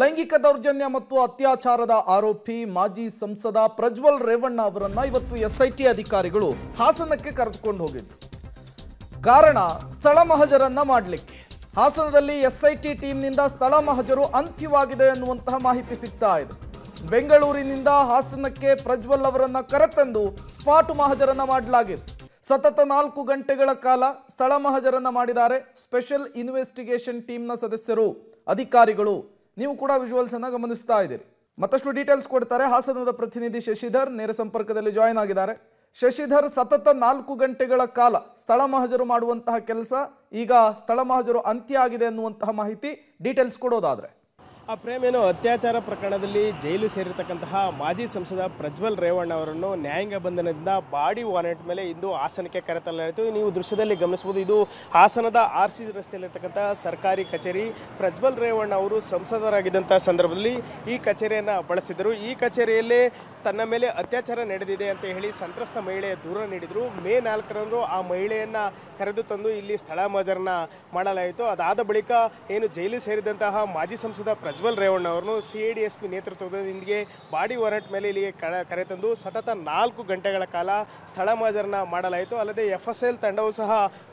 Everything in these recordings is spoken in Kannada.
ಲೈಂಗಿಕ ದೌರ್ಜನ್ಯ ಮತ್ತು ಅತ್ಯಾಚಾರದ ಆರೋಪಿ ಮಾಜಿ ಸಂಸದ ಪ್ರಜ್ವಲ್ ರೇವಣ್ಣ ಅವರನ್ನ ಇವತ್ತು ಎಸ್ಐಟಿ ಅಧಿಕಾರಿಗಳು ಹಾಸನಕ್ಕೆ ಕರೆದುಕೊಂಡು ಹೋಗಿದ್ರು ಕಾರಣ ಸ್ಥಳ ಮಹಜರನ್ನ ಮಾಡಲಿಕ್ಕೆ ಹಾಸನದಲ್ಲಿ ಎಸ್ಐಟಿ ಟೀಮ್ನಿಂದ ಸ್ಥಳ ಮಹಜರು ಅಂತ್ಯವಾಗಿದೆ ಎನ್ನುವಂತಹ ಮಾಹಿತಿ ಸಿಗ್ತಾ ಇದೆ ಬೆಂಗಳೂರಿನಿಂದ ಹಾಸನಕ್ಕೆ ಪ್ರಜ್ವಲ್ ಅವರನ್ನ ಕರೆತಂದು ಸ್ಪಾಟ್ ಮಹಜರನ್ನ ಮಾಡಲಾಗಿದೆ ಸತತ ನಾಲ್ಕು ಗಂಟೆಗಳ ಕಾಲ ಸ್ಥಳ ಮಹಜರನ್ನ ಮಾಡಿದ್ದಾರೆ ಸ್ಪೆಷಲ್ ಇನ್ವೆಸ್ಟಿಗೇಷನ್ ಟೀಮ್ನ ಸದಸ್ಯರು ಅಧಿಕಾರಿಗಳು ನೀವು ಕೂಡ ಅನ್ನ ಗಮನಿಸ್ತಾ ಇದ್ದೀರಿ ಮತ್ತಷ್ಟು ಡೀಟೇಲ್ಸ್ ಕೊಡ್ತಾರೆ ಹಾಸನದ ಪ್ರತಿನಿಧಿ ಶಶಿಧರ್ ನೇರ ಸಂಪರ್ಕದಲ್ಲಿ ಜಾಯಿನ್ ಆಗಿದ್ದಾರೆ ಶಶಿಧರ್ ಸತತ ನಾಲ್ಕು ಗಂಟೆಗಳ ಕಾಲ ಸ್ಥಳ ಮಹಜರು ಮಾಡುವಂತಹ ಕೆಲಸ ಈಗ ಸ್ಥಳ ಮಹಜರು ಅಂತ್ಯ ಆಗಿದೆ ಅನ್ನುವಂತಹ ಮಾಹಿತಿ ಡೀಟೇಲ್ಸ್ ಕೊಡೋದಾದ್ರೆ ಆ ಪ್ರೇಮ್ ಏನು ಅತ್ಯಾಚಾರ ಪ್ರಕರಣದಲ್ಲಿ ಜೈಲು ಸೇರಿರ್ತಕ್ಕಂತಹ ಮಾಜಿ ಸಂಸದ ಪ್ರಜ್ವಲ್ ರೇವಣ್ಣ ಅವರನ್ನು ನ್ಯಾಯಾಂಗ ಬಂಧನದಿಂದ ಬಾಡಿ ವಾರೆಂಟ್ ಮೇಲೆ ಇಂದು ಹಾಸನಕ್ಕೆ ಕರೆತರಲಾಯಿತು ನೀವು ದೃಶ್ಯದಲ್ಲಿ ಗಮನಿಸಬಹುದು ಇದು ಹಾಸನದ ಆರ್ ಸಿ ರಸ್ತೆಯಲ್ಲಿರ್ತಕ್ಕಂಥ ಸರ್ಕಾರಿ ಕಚೇರಿ ಪ್ರಜ್ವಲ್ ರೇವಣ್ಣ ಅವರು ಸಂಸದರಾಗಿದ್ದಂಥ ಸಂದರ್ಭದಲ್ಲಿ ಈ ಕಚೇರಿಯನ್ನು ಬಳಸಿದರು ಈ ಕಚೇರಿಯಲ್ಲೇ ತನ್ನ ಮೇಲೆ ಅತ್ಯಾಚಾರ ನಡೆದಿದೆ ಅಂತ ಹೇಳಿ ಸಂತ್ರಸ್ತ ಮಹಿಳೆಯ ದೂರ ನೀಡಿದರು ಮೇ ನಾಲ್ಕರಂದು ಆ ಮಹಿಳೆಯನ್ನು ಕರೆದು ತಂದು ಇಲ್ಲಿ ಸ್ಥಳ ಮಜರನ್ನ ಮಾಡಲಾಯಿತು ಅದಾದ ಬಳಿಕ ಏನು ಜೈಲು ಸೇರಿದಂತಹ ಮಾಜಿ ಸಂಸದ ಪ್ರಜ್ವಲ್ ರೇವಣ್ಣ ಅವರನ್ನು C A D S P ನೇತೃತ್ವದೊಂದಿಗೆ ಬಾಡಿ ವಾರಂಟ್ ಮೇಲೆ ಇಲ್ಲಿಗೆ ಕರೆತಂದು ಸತತ ನಾಲ್ಕು ಗಂಟೆಗಳ ಕಾಲ ಸ್ಥಳ ಮಾಡಲಾಯಿತು ಅಲ್ಲದೆ ಎಫ್ ಎಸ್ ಎಲ್ ತಂಡವು ಸಹ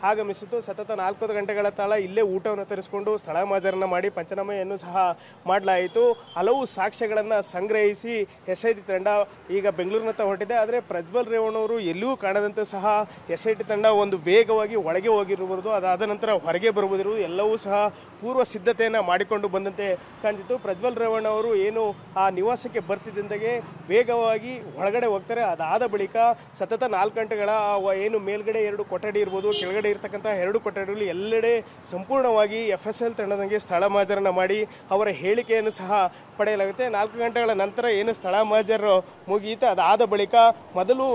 ಆಗಮಿಸಿತು ಸತತ ನಾಲ್ಕು ಗಂಟೆಗಳ ಕಾಲ ಇಲ್ಲೇ ಊಟವನ್ನು ತರಿಸಿಕೊಂಡು ಸ್ಥಳ ಮಾಡಿ ಪಂಚನಾಮೆಯನ್ನು ಸಹ ಮಾಡಲಾಯಿತು ಹಲವು ಸಾಕ್ಷ್ಯಗಳನ್ನು ಸಂಗ್ರಹಿಸಿ ಎಸ್ ಐ ಟಿ ತಂಡ ಈಗ ಬೆಂಗಳೂರಿನತ್ತ ಹೊರಟಿದೆ ಆದರೆ ಪ್ರಜ್ವಲ್ ರೇವಣ್ಣ ಅವರು ಎಲ್ಲಿಯೂ ಕಾಣದಂತೆ ಸಹ ಎಸ್ ಐ ಟಿ ತಂಡ ಒಂದು ವೇಗವಾಗಿ ಒಳಗೆ ಹೋಗಿರುವುದು ಅದಾದ ನಂತರ ಹೊರಗೆ ಬರುವುದಿರುವುದು ಎಲ್ಲವೂ ಸಹ ಪೂರ್ವ ಸಿದ್ಧತೆಯನ್ನು ಮಾಡಿಕೊಂಡು ಬಂದಂತೆ ಕಾಣ್ತಿತ್ತು ಪ್ರಜ್ವಲ್ ರೇವಣ್ಣ ಅವರು ಏನು ಆ ನಿವಾಸಕ್ಕೆ ಬರ್ತಿದ್ದಂತೆಯೇ ವೇಗವಾಗಿ ಒಳಗಡೆ ಹೋಗ್ತಾರೆ ಅದಾದ ಬಳಿಕ ಸತತ ನಾಲ್ಕು ಗಂಟೆಗಳ ಏನು ಮೇಲ್ಗಡೆ ಎರಡು ಕೊಠಡಿ ಇರ್ಬೋದು ಕೆಳಗಡೆ ಇರತಕ್ಕಂಥ ಎರಡು ಕೊಠಡಿಗಳು ಎಲ್ಲೆಡೆ ಸಂಪೂರ್ಣವಾಗಿ ಎಫ್ ಎಸ್ ಎಲ್ ತಂಡದಂಗೆ ಸ್ಥಳ ಮಹಾಜರನ್ನ ಮಾಡಿ ಅವರ ಹೇಳಿಕೆಯನ್ನು ಸಹ ಪಡೆಯಲಾಗುತ್ತೆ ನಾಲ್ಕು ಗಂಟೆಗಳ ನಂತರ ಏನು ಸ್ಥಳ ಮಾಜರು ಮುಗಿಯುತ್ತೆ ಅದಾದ ಬಳಿಕ ಮೊದಲು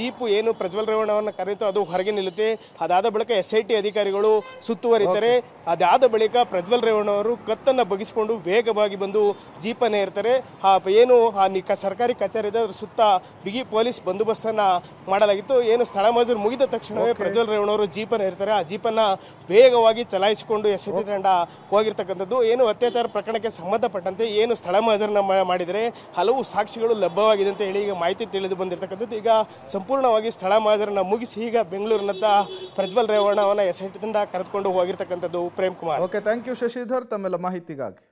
ಜೀಪು ಏನು ಪ್ರಜ್ವಲ್ ರೇವಣ್ಣವನ್ನು ಕರೆಯುತ್ತೋ ಅದು ಹೊರಗೆ ನಿಲ್ಲುತ್ತೆ ಅದಾದ ಬಳಿಕ ಎಸ್ ಐ ಟಿ ಅಧಿಕಾರಿಗಳು ಸುತ್ತುವರಿತಾರೆ ಅದಾದ ಬಳಿಕ ಪ್ರಜ್ವಲ್ ರೇವಣ್ಣ ಅವರು ಕತ್ತನ್ನು ಬಗಿಸಿಕೊಂಡು ವೇಗ ವೇಗವಾಗಿ ಬಂದು ಜೀಪನ್ನೇ ಇರ್ತಾರೆ ಆ ಏನು ಸರ್ಕಾರಿ ಕಚೇರಿ ಇದೆ ಅದ್ರ ಸುತ್ತ ಬಿಗಿ ಪೊಲೀಸ್ ಬಂದೋಬಸ್ತನ್ನು ಮಾಡಲಾಗಿತ್ತು ಏನು ಸ್ಥಳ ಮಜೂರು ಮುಗಿದ ತಕ್ಷಣವೇ ಪ್ರಜ್ವಲ್ ರೇವಣ್ಣವರು ಜೀಪನ್ನು ಇರ್ತಾರೆ ಆ ಜೀಪನ್ನು ವೇಗವಾಗಿ ಚಲಾಯಿಸಿಕೊಂಡು ಎಸ್ ಟಿ ತಂಡ ಹೋಗಿರ್ತಕ್ಕಂಥದ್ದು ಏನು ಅತ್ಯಾಚಾರ ಪ್ರಕರಣಕ್ಕೆ ಸಂಬಂಧಪಟ್ಟಂತೆ ಏನು ಸ್ಥಳ ಮಜೂರನ್ನ ಮಾಡಿದರೆ ಹಲವು ಸಾಕ್ಷಿಗಳು ಲಭ್ಯವಾಗಿದೆ ಅಂತ ಹೇಳಿ ಈಗ ಮಾಹಿತಿ ತಿಳಿದು ಬಂದಿರತಕ್ಕಂಥದ್ದು ಈಗ ಸಂಪೂರ್ಣವಾಗಿ ಸ್ಥಳ ಮಾದರನ್ನ ಮುಗಿಸಿ ಈಗ ಬೆಂಗಳೂರಿನತ್ತ ಪ್ರಜ್ವಲ್ ರೇವಣ್ಣವನ್ನ ಎಸ್ ಐ ತಂಡ ಕರೆದುಕೊಂಡು ಹೋಗಿರ್ತಕ್ಕಂಥದ್ದು Prem Kumar okay thank you Shashidhar ತಮ್ಮೆಲ್ಲ ಮಾಹಿತಿಗಾಗಿ